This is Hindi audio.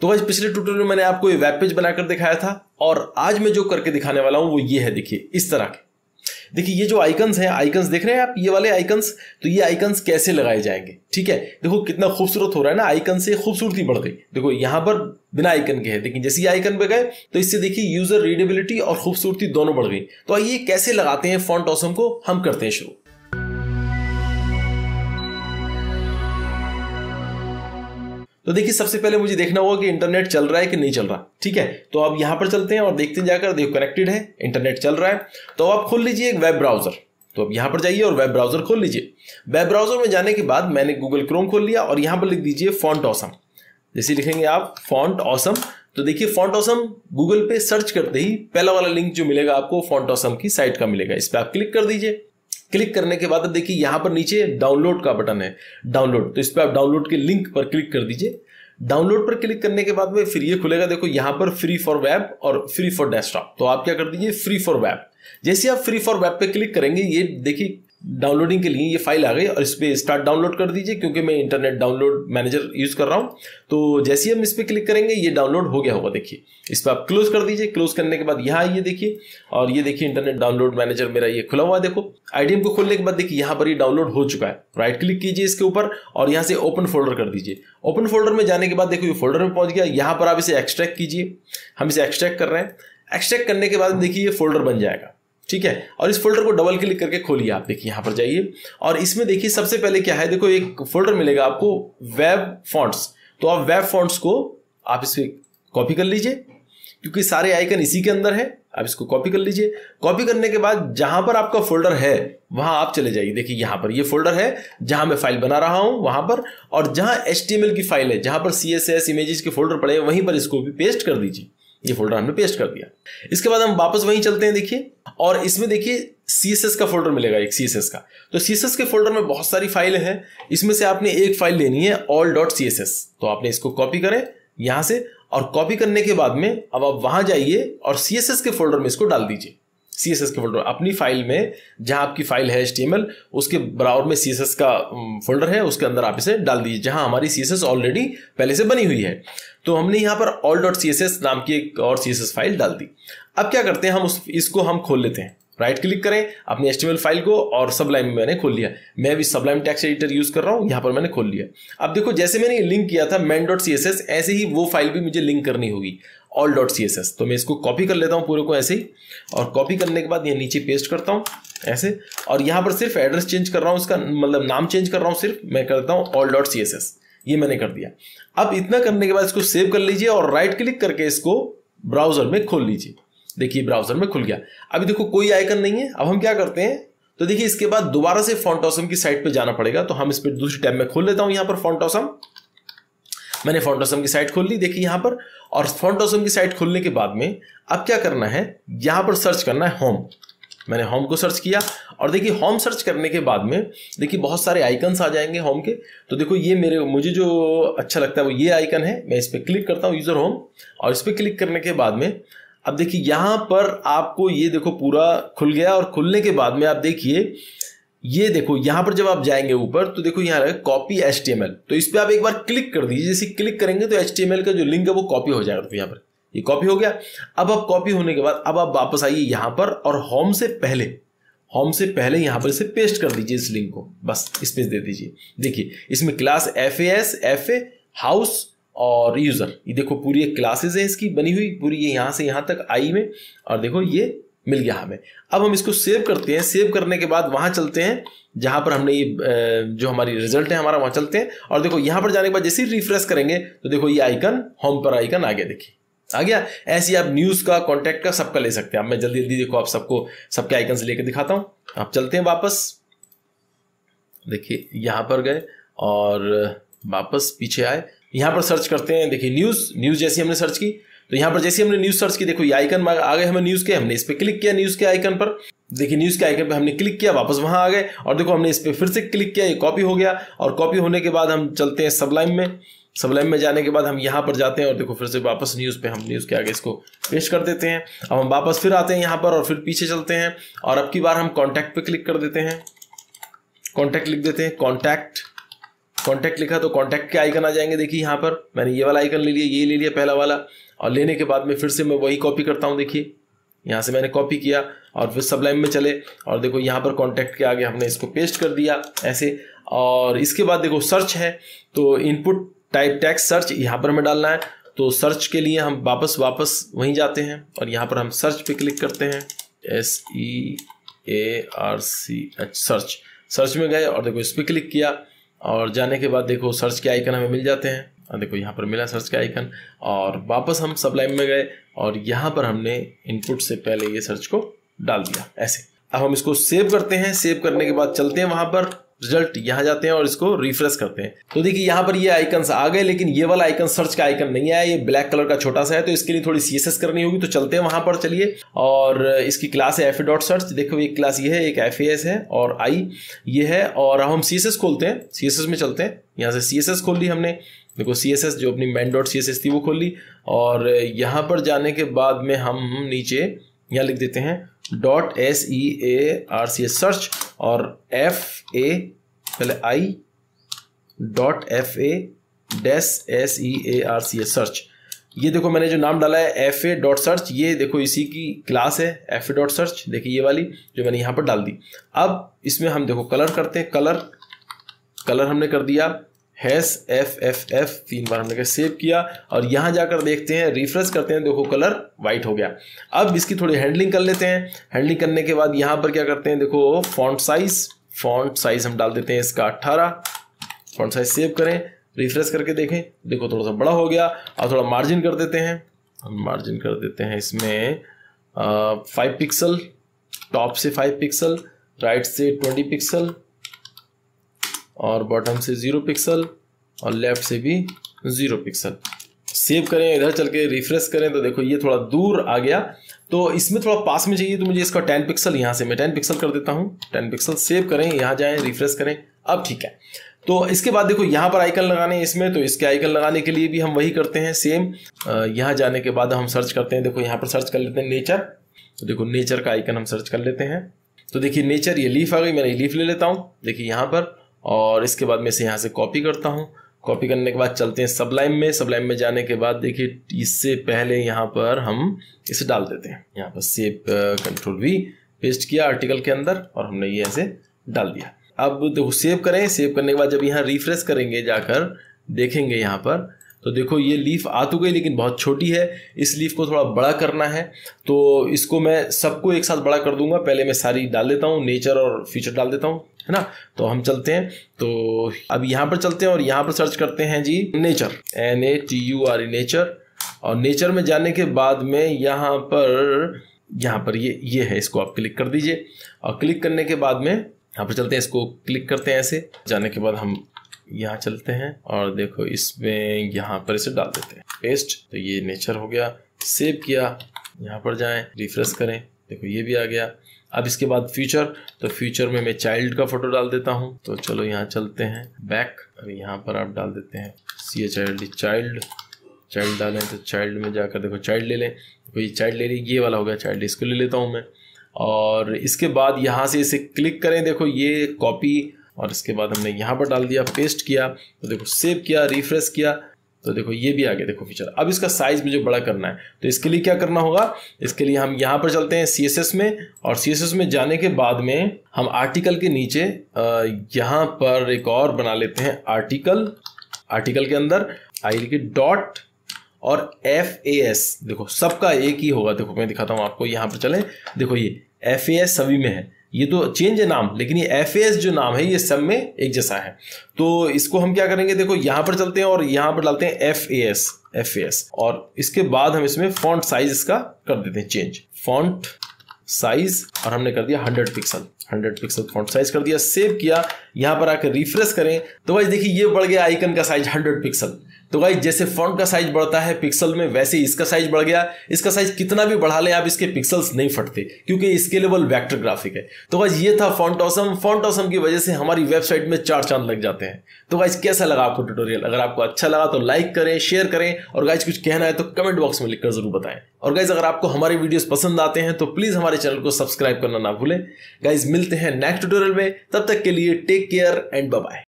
तो आज पिछले ट्यूटोरियल में मैंने आपको ये वेब पेज बनाकर दिखाया था और आज मैं जो करके दिखाने वाला हूँ वो ये है देखिए इस तरह के देखिए ये जो आइकन्स हैं आइकन्स देख रहे हैं आप ये वाले आइकन्स तो ये आइकन्स कैसे लगाए जाएंगे ठीक है देखो कितना खूबसूरत हो रहा है ना आइकन से खूबसूरती बढ़ गई देखो यहां पर बिना आइकन के है लेकिन जैसे ये आइकन पे गए तो इससे देखिए यूजर रीडेबिलिटी और खूबसूरती दोनों बढ़ गई तो आइए कैसे लगाते हैं फॉन्ट ऑसम को हम करते हैं शुरू तो देखिए सबसे पहले मुझे देखना होगा कि इंटरनेट चल रहा है कि नहीं चल रहा ठीक है तो आप यहां पर चलते हैं और देखते हैं जाकर देखो कनेक्टेड है इंटरनेट चल रहा है तो आप खोल लीजिए एक वेब ब्राउजर तो अब यहां पर जाइए और वेब ब्राउजर खोल लीजिए वेब ब्राउजर में जाने के बाद मैंने गूगल क्रोम खोल लिया और यहां पर लिख दीजिए फॉन्ट ऑसम जैसे लिखेंगे आप फॉन्ट ऑसम तो देखिए फॉन्ट ऑसम गूगल पे सर्च करते ही पहला वाला लिंक जो मिलेगा आपको फॉन्ट ऑसम की साइट का मिलेगा इस पर आप क्लिक कर दीजिए क्लिक करने के बाद देखिए यहां पर नीचे डाउनलोड का बटन है डाउनलोड तो इस पर आप डाउनलोड के लिंक पर क्लिक कर दीजिए डाउनलोड पर क्लिक करने के बाद में फिर ये खुलेगा देखो यहां पर फ्री फॉर वेब और फ्री फॉर डेस्कटॉप तो आप क्या कर दीजिए फ्री फॉर वेब जैसे आप फ्री फॉर वेब पे क्लिक करेंगे ये देखिए डाउनलोडिंग के लिए ये फाइल आ गई और इस पर स्टार्ट डाउनलोड कर दीजिए क्योंकि मैं इंटरनेट डाउनलोड मैनेजर यूज़ कर रहा हूँ तो जैसे ही हम इस पर क्लिक करेंगे ये डाउनलोड हो गया होगा देखिए इस पर आप क्लोज कर दीजिए क्लोज करने के बाद यहाँ आइए देखिए और ये देखिए इंटरनेट डाउनलोड मैनेजर मेरा ये खुला हुआ देखो आई को खोलने के बाद देखिए यहाँ पर ये डाउनलोड हो चुका है राइट क्लिक कीजिए इसके ऊपर और यहाँ से ओपन फोल्डर कर दीजिए ओपन फोल्डर में जाने के बाद देखो ये फोल्डर में पहुंच गया यहाँ पर आप इसे एक्सट्रैक्ट कीजिए हम इसे एक्सट्रैक्ट कर रहे हैं एक्सट्रैक्ट करने के बाद देखिए ये फोल्डर बन जाएगा ठीक है और इस फोल्डर को डबल क्लिक करके खोलिए आप देखिए यहां पर जाइए और इसमें देखिए सबसे पहले क्या है देखो एक फोल्डर मिलेगा आपको वेब फॉन्ट्स तो आप वेब फॉन्ट्स को आप इसे कॉपी कर लीजिए क्योंकि सारे आइकन इसी के अंदर है आप इसको कॉपी कर लीजिए कॉपी करने के बाद जहां पर आपका फोल्डर है वहां आप चले जाइए देखिए यहां पर ये यह फोल्डर है जहां मैं फाइल बना रहा हूं वहां पर और जहां एच की फाइल है जहां पर सी इमेजेस के फोल्डर पड़े वहीं पर इसको भी पेस्ट कर दीजिए ये फोल्डर हमने पेस्ट कर दिया इसके बाद हम वापस वहीं चलते हैं देखिए और इसमें देखिए सीएसएस का फोल्डर मिलेगा एक सी का तो सी के फोल्डर में बहुत सारी फाइलें हैं इसमें से आपने एक फाइल लेनी है ऑल डॉट सी तो आपने इसको कॉपी करें यहां से और कॉपी करने के बाद में अब आप वहां जाइए और सीएसएस के फोल्डर में इसको डाल दीजिए सी के फोल्डर अपनी फाइल में जहाँ आपकी फाइल है एच उसके ब्राउर में सी एस एस का फोल्डर है उसके अंदर आप इसे डाल दीजिए जहां हमारी सी एस एस ऑलरेडी पहले से बनी हुई है तो हमने यहाँ पर all dot C S S नाम की एक और सी एस एस फाइल डाल दी अब क्या करते हैं हम उस इसको हम खोल लेते हैं राइट क्लिक करें अपनी एच फाइल को और सबलाइम में मैंने खोल लिया मैं भी सबलाइम टैक्स एडिटर यूज कर रहा हूँ यहाँ पर मैंने खोल लिया अब देखो जैसे मैंने लिंक किया था main dot C S S ऐसे ही वो फाइल भी मुझे लिंक करनी होगी ऑल डॉट सी तो मैं इसको कॉपी कर लेता हूँ पूरे को ऐसे ही और कॉपी करने के बाद ये नीचे पेस्ट करता हूँ ऐसे और यहाँ पर सिर्फ एड्रेस चेंज कर रहा हूँ इसका मतलब नाम चेंज कर रहा हूँ सिर्फ मैं करता हूँ ऑल डॉट सी ये मैंने कर दिया अब इतना करने के बाद इसको सेव कर लीजिए और राइट क्लिक करके इसको ब्राउजर में खोल लीजिए देखिए ब्राउजर में खुल गया अभी देखो कोई आइकन नहीं है अब हम क्या करते हैं तो देखिए इसके बाद दोबारा से फॉन्टोसम की साइट पे जाना पड़ेगा तो हम इस पर दूसरी टैब में खोल लेता हूं यहां पर फॉन्टोसम मैंने फॉन्टोसम की साइट खोल ली देखिए यहाँ पर और फाउंडोसम की साइट खोलने के बाद में अब क्या करना है यहाँ पर सर्च करना है होम मैंने होम को सर्च किया और देखिए होम सर्च करने के बाद में देखिए बहुत सारे आइकन्स आ जाएंगे होम के तो देखो ये मेरे मुझे जो अच्छा लगता है वो ये आइकन है मैं इस पर क्लिक करता हूँ यूज़र होम और इस पर क्लिक करने के बाद में अब देखिए यहाँ पर आपको ये देखो पूरा खुल गया और खुलने के बाद में आप देखिए ये देखो यहां पर जब आप जाएंगे ऊपर तो देखो यहां रहेगा कॉपी एच तो इस पर आप एक बार क्लिक कर दीजिए जैसे क्लिक करेंगे तो एच का जो लिंक है वो कॉपी हो जाएगा तो यहां पर ये कॉपी हो गया अब आप कॉपी होने के बाद अब आप वापस आइए यहां पर और होम से पहले होम से पहले यहां पर इसे पेस्ट कर दीजिए इस लिंक को बस इसमें दे दीजिए देखिए इसमें class F A S F A house और यूज़र ये देखो पूरी क्लासेज है इसकी बनी हुई पूरी ये यहां से यहां तक आई में और देखो ये मिल गया हमें अब हम इसको सेव करते हैं सेव करने के बाद वहां चलते हैं जहां पर हमने ये जो हमारी रिजल्ट है हमारा वहां चलते हैं और देखो यहां पर जाने के बाद जैसे ही रिफ्रेश करेंगे तो देखो ये आइकन होम पर आइकन आ गया देखिए आ गया ऐसे आप न्यूज़ का कॉन्टेक्ट का सबका ले सकते हैं अब मैं जल्दी जल्दी देखो आप सबको सबके आइकन से लेकर दिखाता हूं आप चलते हैं वापस देखिए यहां पर गए और वापस पीछे आए यहां पर सर्च करते हैं देखिए न्यूज़ न्यूज़ जैसी हमने सर्च की तो यहाँ पर जैसे हमने न्यूज़ सर्च की देखो ये आइकन आ गए हमें न्यूज़ के हमने इस पर क्लिक किया न्यूज़ के आइकन पर देखिए न्यूज़ के आइकन पर हमने क्लिक किया वापस वहाँ आ गए और देखो हमने इस पर फिर से क्लिक किया ये कॉपी हो गया और कॉपी होने के बाद हम चलते हैं सबलाइन में सबलाइन में जाने के बाद हम यहाँ पर जाते हैं और देखो फिर से वापस न्यूज़ पे हम न्यूज़ के आगे इसको पेश कर देते हैं अब हम वापस फिर आते हैं यहाँ पर और फिर पीछे चलते हैं और अब की बार हम कॉन्टैक्ट पे क्लिक कर देते हैं कॉन्टैक्ट लिख देते हैं कॉन्टैक्ट कॉन्टैक्ट लिखा तो कॉन्टैक्ट के आइकन आ जाएंगे देखिए यहाँ पर मैंने ये वाला आइकन ले लिया ये ले लिया पहला वाला और लेने के बाद में फिर से मैं वही कॉपी करता हूँ देखिए यहाँ से मैंने कॉपी किया और फिर सबलाइन में चले और देखो यहाँ पर कॉन्टैक्ट के आगे हमने इसको पेस्ट कर दिया ऐसे और इसके बाद देखो सर्च है तो इनपुट टाइप टैक्स सर्च यहाँ पर हमें डालना है तो सर्च के लिए हम वापस वापस वहीं जाते हैं और यहाँ पर हम सर्च पे क्लिक करते हैं S E A R C H search search में गए और देखो इस पर क्लिक किया और जाने के बाद देखो सर्च के आइकन हमें मिल जाते हैं देखो यहाँ पर मिला सर्च के आइकन और वापस हम सबलाइन में गए और यहाँ पर हमने इनपुट से पहले ये सर्च को डाल दिया ऐसे अब हम इसको सेव करते हैं सेव करने के बाद चलते हैं वहां पर रिजल्ट यहाँ जाते हैं और इसको रिफ्रेश करते हैं तो देखिए यहाँ पर ये आइकन्स आ गए लेकिन ये वाला आइकन सर्च का आइकन नहीं आया ये ब्लैक कलर का छोटा सा है तो इसके लिए थोड़ी सीएसएस करनी होगी तो चलते हैं वहां पर चलिए और इसकी क्लास है एफ डॉट सर्च देखो एक क्लास ये है एक एफ है और आई ये है और हम सी खोलते हैं सी में चलते हैं यहाँ से सी खोल ली हमने देखो सी एस एस जो अपनी main dot C S S थी वो खोल ली और यहाँ पर जाने के बाद में हम नीचे यहाँ लिख देते हैं dot S E A R C S search और एफ ए पहले I dot F A dash S E A R C S search ये देखो मैंने जो नाम डाला है एफ ए डॉट सर्च ये देखो इसी की क्लास है एफ ए डॉट सर्च देखिए ये वाली जो मैंने यहाँ पर डाल दी अब इसमें हम देखो कलर करते हैं कलर कलर हमने कर दिया हैस एफ एफ एफ तीन बार हमने सेव किया और यहां जाकर देखते हैं रिफ्रेश करते हैं देखो कलर व्हाइट हो गया अब इसकी थोड़ी हैंडलिंग कर लेते हैं हैंडलिंग करने के बाद यहाँ पर क्या करते हैं देखो फॉन्ट साइज फॉन्ट साइज हम डाल देते हैं इसका अट्ठारह फॉन्ट साइज सेव करें रिफ्रेश करके देखें देखो थोड़ा सा बड़ा हो गया और थोड़ा मार्जिन कर देते हैं हम मार्जिन कर देते हैं इसमें फाइव पिक्सल टॉप से फाइव पिक्सल राइट से ट्वेंटी पिक्सल और बॉटम से ज़ीरो पिक्सल और लेफ़्ट से भी ज़ीरो पिक्सल सेव करें इधर चल के रिफ्रेश करें तो देखो ये थोड़ा दूर आ गया तो इसमें थोड़ा पास में चाहिए तो मुझे इसका टेन पिक्सल यहाँ से मैं टेन पिक्सल कर देता हूँ टेन पिक्सल सेव करें यहाँ जाए रिफ्रेश करें अब ठीक है तो इसके बाद देखो यहाँ पर आइकन लगाने इसमें तो इसके आइकन लगाने के लिए भी हम वही करते हैं सेम यहाँ जाने के बाद हम सर्च करते हैं देखो यहाँ पर सर्च कर लेते हैं नेचर तो देखो नेचर का आइकन हम सर्च कर लेते हैं तो देखिए नेचर ये लीफ आ गई मैंने लीफ ले लेता हूँ देखिए यहाँ पर और इसके बाद मैं इसे यहाँ से कॉपी करता हूँ कॉपी करने के बाद चलते हैं सबलाइम में सबलाइम में जाने के बाद देखिए इससे पहले यहाँ पर हम इसे डाल देते हैं यहाँ पर सेव कंट्रोल वी पेस्ट किया आर्टिकल के अंदर और हमने ये ऐसे डाल दिया अब देखो सेव करें सेव करने के बाद जब यहाँ रिफ्रेश करेंगे जाकर देखेंगे यहाँ पर तो देखो ये लीफ आ तो गई लेकिन बहुत छोटी है इस लीफ को थोड़ा बड़ा करना है तो इसको मैं सबको एक साथ बड़ा कर दूंगा पहले मैं सारी डाल देता हूँ नेचर और फीचर डाल देता हूँ है ना तो हम चलते हैं तो अब यहाँ पर चलते हैं और यहाँ पर सर्च करते हैं G nature N A T U R E nature और नेचर में जाने के बाद में यहाँ पर यहाँ पर ये ये है इसको आप क्लिक कर दीजिए और क्लिक करने के बाद में यहाँ पर चलते हैं इसको क्लिक करते हैं ऐसे जाने के बाद हम यहाँ चलते हैं और देखो इसमें यहाँ पर इसे डाल देते हैं पेस्ट तो ये नेचर हो गया सेव किया यहाँ पर जाएं रिफ्रेश करें देखो ये भी आ गया अब इसके बाद फ्यूचर तो फ्यूचर में मैं चाइल्ड का फोटो डाल देता हूँ तो चलो यहाँ चलते हैं बैक और यहाँ पर आप डाल देते हैं C H I L D child child डालें तो चाइल्ड में जाकर देखो चाइल्ड ले लें ये चाइल्ड ले ली ये वाला हो गया चाइल्ड इसको ले लेता हूँ मैं और इसके बाद यहाँ से इसे क्लिक करें देखो ये कॉपी और इसके बाद हमने यहाँ पर डाल दिया पेस्ट किया तो देखो सेव किया रिफ्रेश किया तो देखो ये भी आ गया देखो फीचर अब इसका साइज मुझे बड़ा करना है तो इसके लिए क्या करना होगा इसके लिए हम यहाँ पर चलते हैं सीएसएस में और सीएसएस में जाने के बाद में हम आर्टिकल के नीचे यहाँ पर एक और बना लेते हैं आर्टिकल आर्टिकल के अंदर आई लिखिए डॉट और एफ ए एस देखो सबका एक ही होगा देखो मैं दिखाता हूँ आपको यहाँ पर चले देखो ये एफ ए एस सभी में है ये तो चेंज है नाम लेकिन ये एफ जो नाम है ये सब में एक जैसा है तो इसको हम क्या करेंगे देखो यहां पर चलते हैं और यहां पर डालते हैं F A S F A S और इसके बाद हम इसमें फॉन्ट साइज इसका कर देते हैं चेंज फॉन्ट साइज और हमने कर दिया 100 पिक्सल 100 पिक्सल फॉन्ट साइज कर दिया सेव किया यहां पर आकर रिफ्रेश करें तो भाई देखिए ये बढ़ गया आइकन का साइज 100 पिक्सल तो गाइज जैसे फ्रंट का साइज बढ़ता है पिक्सल में वैसे ही इसका साइज बढ़ गया इसका साइज कितना भी बढ़ा लें आप इसके पिक्सल्स नहीं फटते क्योंकि स्केलेबल वेक्टर ग्राफिक है तो गाइज ये था फ्रंट ऑसम फ्रंट ऑसम की वजह से हमारी वेबसाइट में चार चांद लग जाते हैं तो गाइज कैसा लगा आपको ट्यूटोरियल अगर आपको अच्छा लगा तो लाइक करें शेयर करें और गाइज कुछ कहना है तो कमेंट बॉक्स में लिखकर जरूर बताएं और गाइज अगर आपको हमारे वीडियोज पसंद आते हैं तो प्लीज हमारे चैनल को सब्सक्राइब करना ना भूलें गाइज मिलते हैं नेक्स्ट ट्यूटोरियल में तब तक के लिए टेक केयर एंड बाय